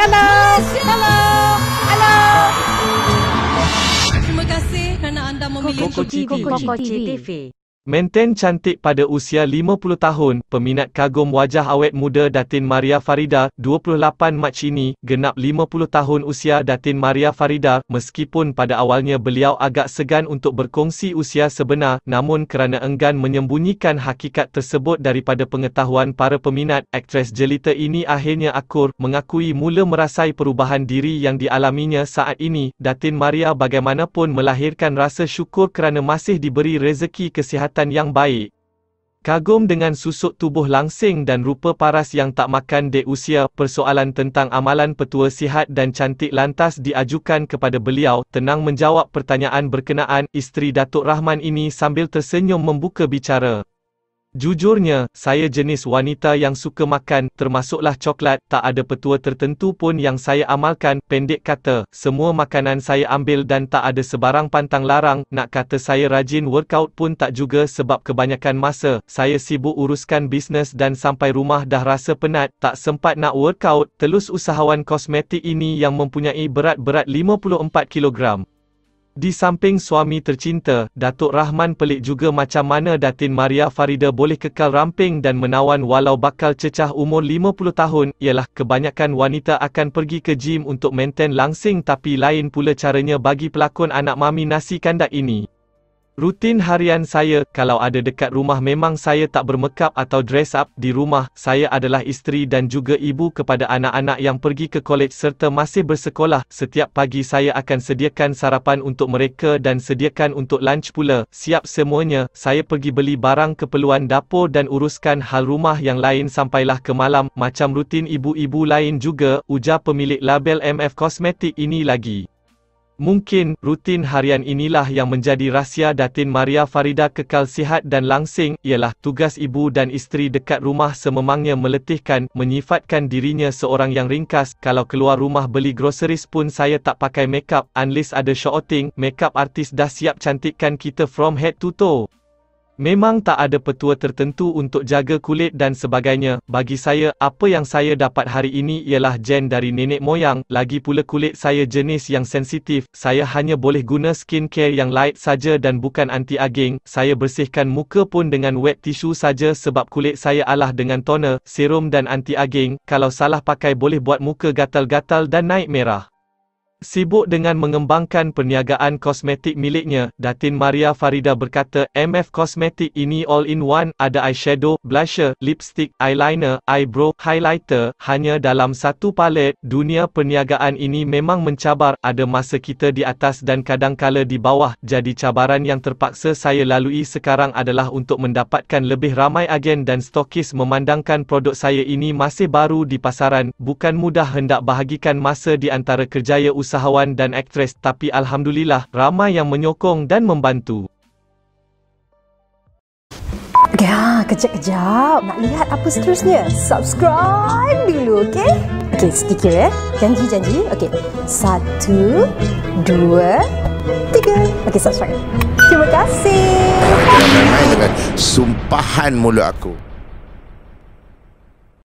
Hello. Hello. Hello. Terima kasih kerana anda memilih Koko TV. Koko TV. Maintain cantik pada usia 50 tahun, peminat kagum wajah awet muda Datin Maria Farida, 28 Mac ini, genap 50 tahun usia Datin Maria Farida, meskipun pada awalnya beliau agak segan untuk berkongsi usia sebenar, namun kerana enggan menyembunyikan hakikat tersebut daripada pengetahuan para peminat, aktres jelita ini akhirnya akur, mengakui mula merasai perubahan diri yang dialaminya saat ini, Datin Maria bagaimanapun melahirkan rasa syukur kerana masih diberi rezeki kesihatan kesihatan yang baik. Kagum dengan susuk tubuh langsing dan rupa paras yang tak makan di usia, persoalan tentang amalan petua sihat dan cantik lantas diajukan kepada beliau, tenang menjawab pertanyaan berkenaan, isteri Datuk Rahman ini sambil tersenyum membuka bicara. Jujurnya, saya jenis wanita yang suka makan, termasuklah coklat, tak ada petua tertentu pun yang saya amalkan, pendek kata, semua makanan saya ambil dan tak ada sebarang pantang larang, nak kata saya rajin workout pun tak juga sebab kebanyakan masa, saya sibuk uruskan bisnes dan sampai rumah dah rasa penat, tak sempat nak workout, telus usahawan kosmetik ini yang mempunyai berat-berat 54 kilogram. Di samping suami tercinta, Datuk Rahman pelik juga macam mana Datin Maria Farida boleh kekal ramping dan menawan walau bakal cecah umur 50 tahun, ialah kebanyakan wanita akan pergi ke gym untuk maintain langsing tapi lain pula caranya bagi pelakon anak mami nasi kandak ini. Rutin harian saya, kalau ada dekat rumah memang saya tak bermekap atau dress up, di rumah, saya adalah isteri dan juga ibu kepada anak-anak yang pergi ke kolej serta masih bersekolah, setiap pagi saya akan sediakan sarapan untuk mereka dan sediakan untuk lunch pula, siap semuanya, saya pergi beli barang keperluan dapur dan uruskan hal rumah yang lain sampailah ke malam, macam rutin ibu-ibu lain juga, ujar pemilik label MF Cosmetic ini lagi. Mungkin, rutin harian inilah yang menjadi rahsia datin Maria Farida kekal sihat dan langsing, ialah tugas ibu dan isteri dekat rumah sememangnya meletihkan, menyifatkan dirinya seorang yang ringkas, kalau keluar rumah beli groceries pun saya tak pakai makeup, unless ada shooting, makeup artis dah siap cantikkan kita from head to toe. Memang tak ada petua tertentu untuk jaga kulit dan sebagainya. Bagi saya, apa yang saya dapat hari ini ialah gen dari nenek moyang. Lagi pula kulit saya jenis yang sensitif. Saya hanya boleh guna skincare yang light saja dan bukan anti-aging. Saya bersihkan muka pun dengan wet tissue saja sebab kulit saya alah dengan toner, serum dan anti-aging. Kalau salah pakai boleh buat muka gatal-gatal dan naik merah. Sibuk dengan mengembangkan perniagaan kosmetik miliknya, Datin Maria Farida berkata, MF Kosmetik ini all-in-one, ada eyeshadow, blusher, lipstick, eyeliner, eyebrow, highlighter, hanya dalam satu palet, dunia perniagaan ini memang mencabar, ada masa kita di atas dan kadang kadangkala di bawah, jadi cabaran yang terpaksa saya lalui sekarang adalah untuk mendapatkan lebih ramai agen dan stokis memandangkan produk saya ini masih baru di pasaran, bukan mudah hendak bahagikan masa di antara kerjaya usaha usahawan dan aktris tapi alhamdulillah ramai yang menyokong dan membantu. Ya, kejap-kejap. Nak lihat apa seterusnya? Subscribe dulu, okey? Okey, sedikit ya, eh. Janji-janji. Okey. Satu, dua, tiga. Okey, subscribe. Terima kasih. Dengan sumpahan mulut aku.